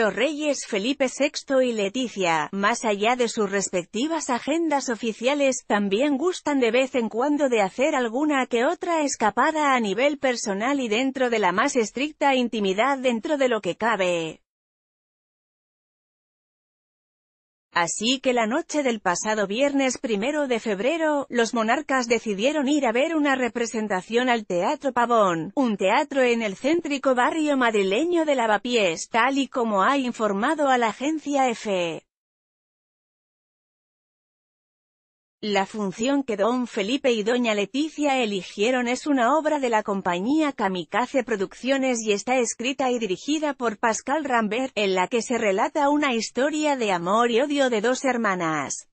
los reyes Felipe VI y Leticia, más allá de sus respectivas agendas oficiales, también gustan de vez en cuando de hacer alguna que otra escapada a nivel personal y dentro de la más estricta intimidad dentro de lo que cabe. Así que la noche del pasado viernes primero de febrero, los monarcas decidieron ir a ver una representación al Teatro Pavón, un teatro en el céntrico barrio madrileño de Lavapiés, tal y como ha informado a la agencia EFE. La función que don Felipe y doña Leticia eligieron es una obra de la compañía Kamikaze Producciones y está escrita y dirigida por Pascal Rambert, en la que se relata una historia de amor y odio de dos hermanas.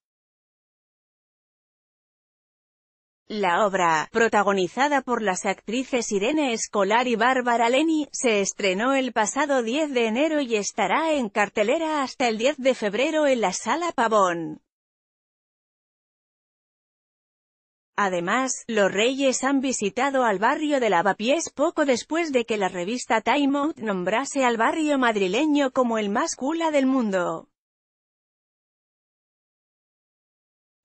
La obra, protagonizada por las actrices Irene Escolar y Bárbara Leni, se estrenó el pasado 10 de enero y estará en cartelera hasta el 10 de febrero en la Sala Pavón. Además, los reyes han visitado al barrio de Lavapiés poco después de que la revista Time Out nombrase al barrio madrileño como el más cula del mundo.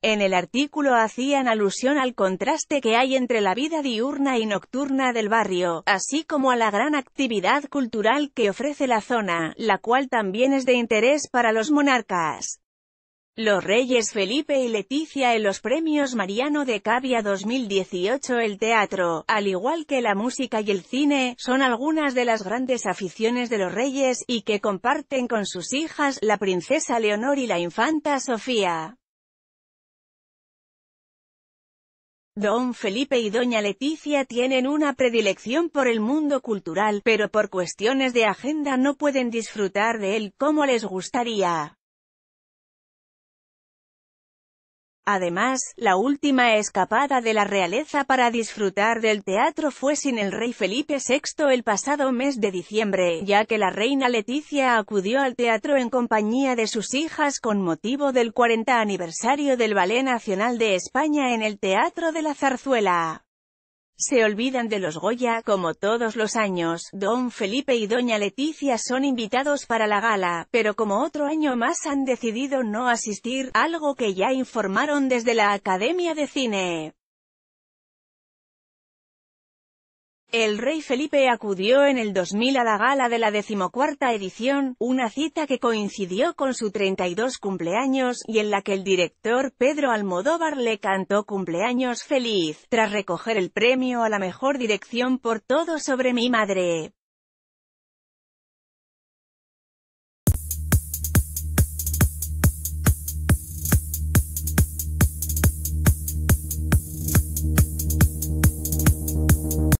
En el artículo hacían alusión al contraste que hay entre la vida diurna y nocturna del barrio, así como a la gran actividad cultural que ofrece la zona, la cual también es de interés para los monarcas. Los Reyes Felipe y Leticia en los Premios Mariano de Cavia 2018 El teatro, al igual que la música y el cine, son algunas de las grandes aficiones de los reyes, y que comparten con sus hijas, la princesa Leonor y la infanta Sofía. Don Felipe y Doña Leticia tienen una predilección por el mundo cultural, pero por cuestiones de agenda no pueden disfrutar de él como les gustaría. Además, la última escapada de la realeza para disfrutar del teatro fue sin el rey Felipe VI el pasado mes de diciembre, ya que la reina Leticia acudió al teatro en compañía de sus hijas con motivo del 40 aniversario del Ballet Nacional de España en el Teatro de la Zarzuela. Se olvidan de los Goya, como todos los años, don Felipe y doña Leticia son invitados para la gala, pero como otro año más han decidido no asistir, algo que ya informaron desde la Academia de Cine. El rey Felipe acudió en el 2000 a la gala de la decimocuarta edición, una cita que coincidió con su 32 cumpleaños, y en la que el director Pedro Almodóvar le cantó cumpleaños feliz, tras recoger el premio a la mejor dirección por Todo sobre mi madre.